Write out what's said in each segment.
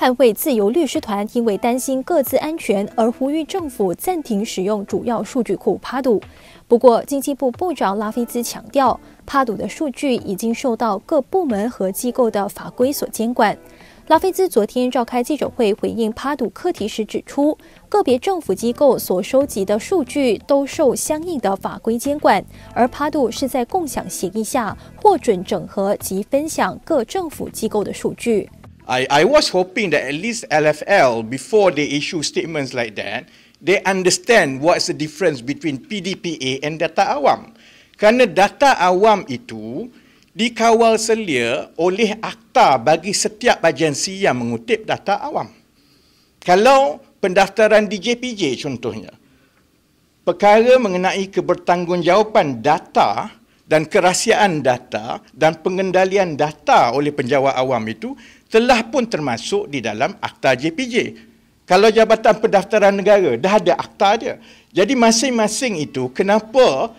捍卫自由律师团因为担心各自安全而呼吁政府暂停使用主要数据库帕杜。不过，经济部部长拉菲兹强调，帕杜的数据已经受到各部门和机构的法规所监管。拉菲兹昨天召开记者会回应帕杜课题时指出，个别政府机构所收集的数据都受相应的法规监管，而帕杜是在共享协议下获准整合及分享各政府机构的数据。I I was hoping that at least LFL before they issue statements like that, they understand what is the difference between PDPA and data awam. Kerana data awam itu dikawal selia oleh akta bagi setiap agensi yang mengutip data awam. Kalau pendaftaran di JPJ contohnya, perkara mengenai kebertanggungjawapan data dan kerahsiaan data dan pengendalian data oleh penjawat awam itu telah pun termasuk di dalam akta JPJ. Kalau Jabatan Pendaftaran Negara dah ada akta dia. Jadi masing-masing itu kenapa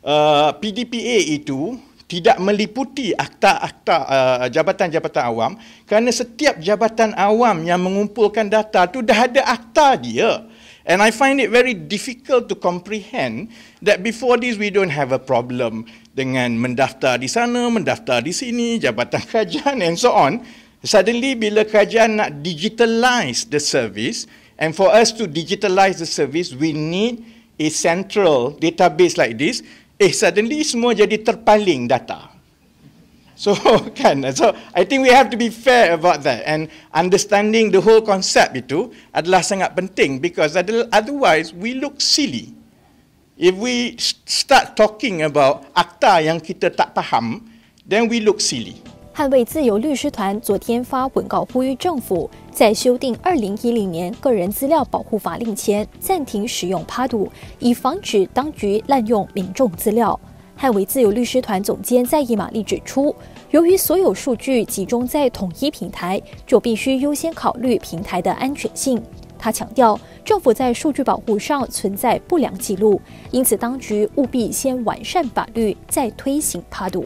uh, PDPA itu tidak meliputi akta-akta uh, jabatan-jabatan awam kerana setiap jabatan awam yang mengumpulkan data tu dah ada akta dia. And I find it very difficult to comprehend that before this we don't have a problem dengan mendaftar di sana, mendaftar di sini, jabatan kerajaan and so on. Suddenly bila kerajaan nak digitalize the service and for us to digitalize the service we need a central database like this, eh suddenly semua jadi terpaling data. So, so I think fair to have kan, we be 捍卫自由律师团昨天发文告呼吁政府，在修订《二零一零年个人资料保护法令》前暂停使用 Pardu，以防止当局滥用民众资料。捍卫自由律师团总监在伊玛丽指出，由于所有数据集中在统一平台，就必须优先考虑平台的安全性。他强调，政府在数据保护上存在不良记录，因此当局务必先完善法律，再推行帕度。